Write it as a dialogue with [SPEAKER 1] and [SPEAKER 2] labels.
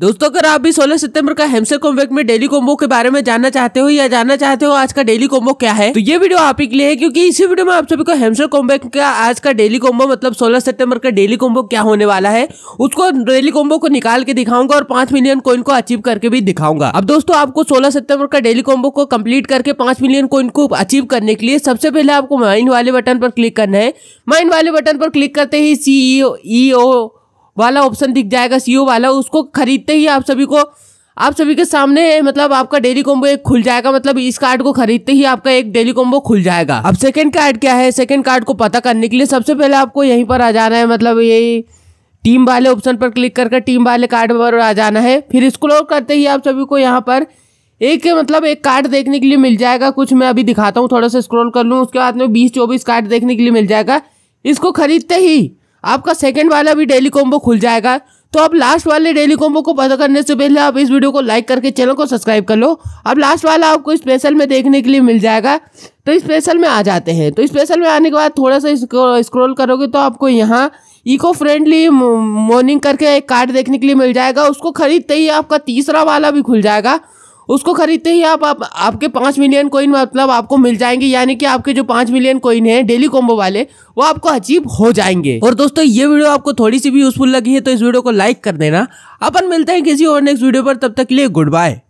[SPEAKER 1] दोस्तों अगर आप भी 16 सितंबर का हेमसर कॉम्बेक में डेली कॉम्बो के बारे में जानना चाहते हो या जानना चाहते हो आज का डेली कॉम्बो क्या है तो ये वीडियो आप ही के लिए है क्योंकि इसी वीडियो में आप सभी को हेमसर कॉम्बेक का आज का डेली कॉम्बो मतलब 16 सितंबर का डेली कॉम्बो क्या होने वाला है उसको डेली कॉम्बो को निकाल के दिखाऊंगा और पांच मिलियन कोइन को अचीव करके भी दिखाऊंगा अब दोस्तों आपको सोलह सितम्बर का डेली कॉम्बो को कम्प्लीट करके पांच मिलियन कोइन को अचीव करने के लिए सबसे पहले आपको माइन वाले बटन पर क्लिक करना है माइन वाले बटन पर क्लिक करते ही सीईओ वाला ऑप्शन दिख जाएगा सीओ e वाला उसको खरीदते ही आप सभी को आप सभी के सामने मतलब आपका डेली कॉम्बो एक खुल जाएगा मतलब इस कार्ड को खरीदते ही आपका एक डेली कॉम्बो खुल जाएगा अब सेकंड कार्ड क्या है सेकंड कार्ड को पता करने के लिए सबसे पहले आपको यहीं पर आ जाना है मतलब यही टीम वाले ऑप्शन पर क्लिक करके टीम वाले कार्ड पर आ जाना है फिर स्क्रोल करते ही आप सभी को यहाँ पर एक मतलब एक कार्ड देखने के लिए मिल जाएगा कुछ मैं अभी दिखाता हूँ थोड़ा सा स्क्रोल कर लूँ उसके बाद में बीस चौबीस कार्ड देखने के लिए मिल जाएगा इसको खरीदते ही आपका सेकेंड वाला भी डेली कॉम्बो खुल जाएगा तो आप लास्ट वाले डेली कॉम्बो को पता करने से पहले आप इस वीडियो को लाइक करके चैनल को सब्सक्राइब कर लो अब लास्ट वाला आपको स्पेशल में देखने के लिए मिल जाएगा तो स्पेशल में आ जाते हैं तो स्पेशल में आने के बाद थोड़ा सा स्क्रॉल करोगे तो आपको यहाँ इको फ्रेंडली मॉर्निंग करके एक कार्ड देखने के लिए मिल जाएगा उसको खरीदते ही आपका तीसरा वाला भी खुल जाएगा उसको खरीदते ही आप, आप आपके पाँच मिलियन कोइन मतलब आपको मिल जाएंगे यानी कि आपके जो पाँच मिलियन कोइन है डेली कॉम्बो वाले वो आपको अचीव हो जाएंगे और दोस्तों ये वीडियो आपको थोड़ी सी भी यूजफुल लगी है तो इस वीडियो को लाइक कर देना अपन मिलते हैं किसी और नेक्स्ट वीडियो पर तब तक के लिए गुड बाय